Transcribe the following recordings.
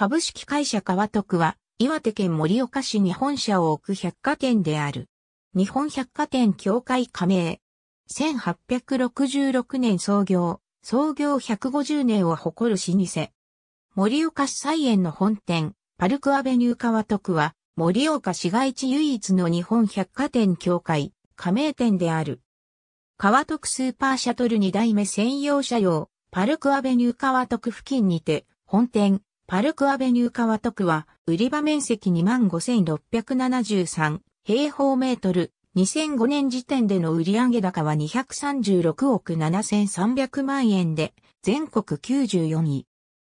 株式会社川徳は、岩手県盛岡市に本社を置く百貨店である。日本百貨店協会加盟。1866年創業、創業150年を誇る老舗。盛岡市菜園の本店、パルクアベニュー川徳は、盛岡市街地唯一の日本百貨店協会、加盟店である。川徳スーパーシャトル2代目専用車用、パルクアベニュー川徳付近にて、本店、パルクアベニュー川徳は、売り場面積25,673平方メートル、2005年時点での売上高は236億7300万円で、全国94位。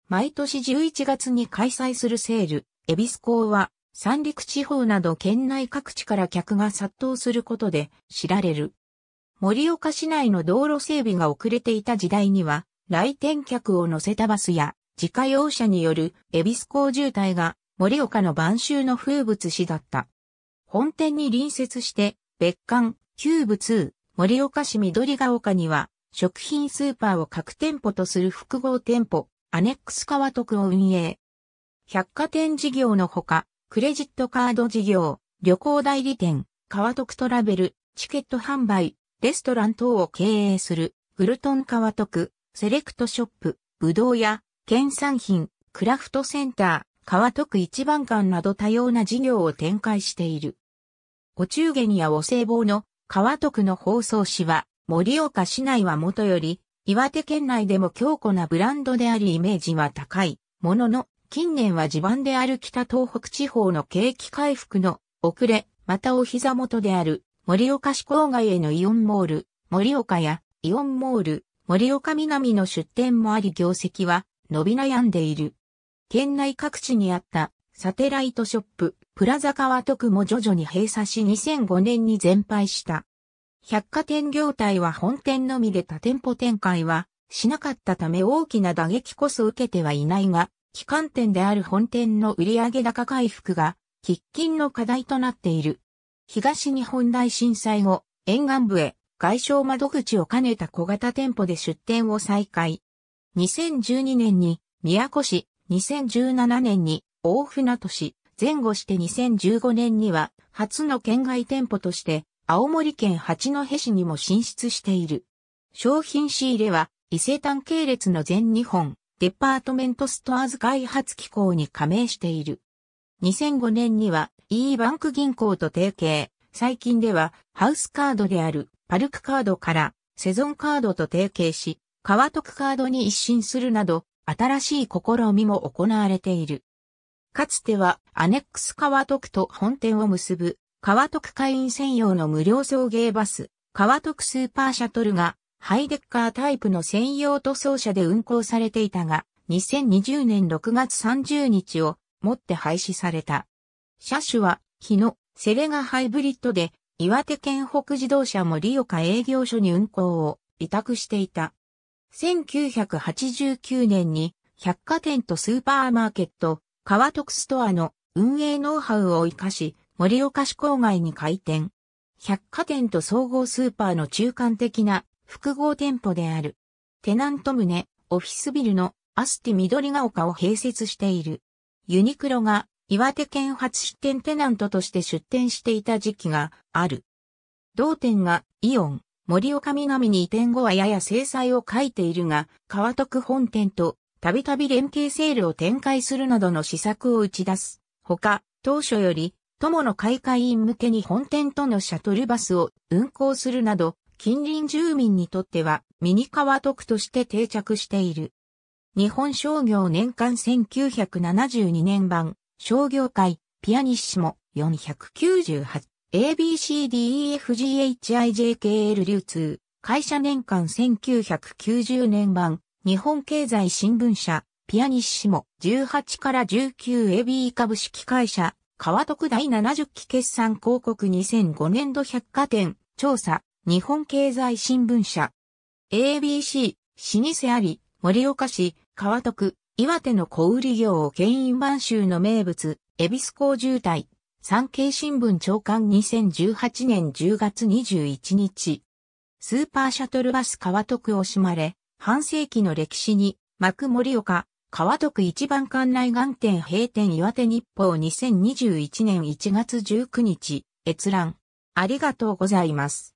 毎年11月に開催するセール、エビス港は、三陸地方など県内各地から客が殺到することで知られる。盛岡市内の道路整備が遅れていた時代には、来店客を乗せたバスや自家用車による恵比寿港渋滞が盛岡の晩秋の風物詩だった。本店に隣接して別館、旧部2、盛岡市緑が丘には食品スーパーを各店舗とする複合店舗、アネックス川徳を運営。百貨店事業のほか、クレジットカード事業、旅行代理店、川徳トラベル、チケット販売、レストラン等を経営する、グルトン川徳、セレクトショップ、ぶどう屋、県産品、クラフトセンター、川徳一番館など多様な事業を展開している。お中元やお歳暮の川徳の包装紙は、盛岡市内はもとより、岩手県内でも強固なブランドでありイメージは高い、ものの、近年は地盤である北東北地方の景気回復の遅れ、またお膝元である盛岡市郊外へのイオンモール、盛岡やイオンモール、盛岡南の出店もあり業績は伸び悩んでいる。県内各地にあったサテライトショップ、プラザ川徳も徐々に閉鎖し2005年に全廃した。百貨店業態は本店のみで多店舗展開はしなかったため大きな打撃こそ受けてはいないが、機関店である本店の売上高回復が喫緊の課題となっている。東日本大震災後、沿岸部へ外商窓口を兼ねた小型店舗で出店を再開。2012年に宮古市、2017年に大船渡市、前後して2015年には初の県外店舗として青森県八戸市にも進出している。商品仕入れは伊勢丹系列の全日本デパートメントストアーズ開発機構に加盟している。2005年には e バンク銀行と提携。最近ではハウスカードであるパルクカードからセゾンカードと提携し、川徳カードに一新するなど、新しい試みも行われている。かつては、アネックス川徳と本店を結ぶ、川徳会員専用の無料送迎バス、川徳スーパーシャトルが、ハイデッカータイプの専用塗装車で運行されていたが、2020年6月30日をもって廃止された。車種は、日野、セレガハイブリッドで、岩手県北自動車盛岡営業所に運行を委託していた。1989年に百貨店とスーパーマーケット、川徳ストアの運営ノウハウを活かし、森岡市郊外に開店。百貨店と総合スーパーの中間的な複合店舗である。テナント棟、オフィスビルのアスティ緑が丘を併設している。ユニクロが岩手県初出店テナントとして出店していた時期がある。同店がイオン、森岡南に移転後はやや制裁を書いているが、川徳本店とたびたび連携セールを展開するなどの施策を打ち出す。ほか、当初より、友の開会員向けに本店とのシャトルバスを運行するなど、近隣住民にとってはミニ川徳として定着している。日本商業年間1972年版商業会ピアニッシモ498 ABCDEFGHIJKL 流通、会社年間1990年版、日本経済新聞社、ピアニッシモ、18から 19AB 株式会社、川徳第70期決算広告2005年度百貨店、調査、日本経済新聞社。ABC、老舗あり、盛岡市、川徳、岩手の小売業を牽引満州の名物、エビス工渋滞、産経新聞長官2018年10月21日。スーパーシャトルバス川徳惜しまれ、半世紀の歴史に幕盛岡、川徳一番館内岩店閉店岩手日報2021年1月19日、閲覧。ありがとうございます。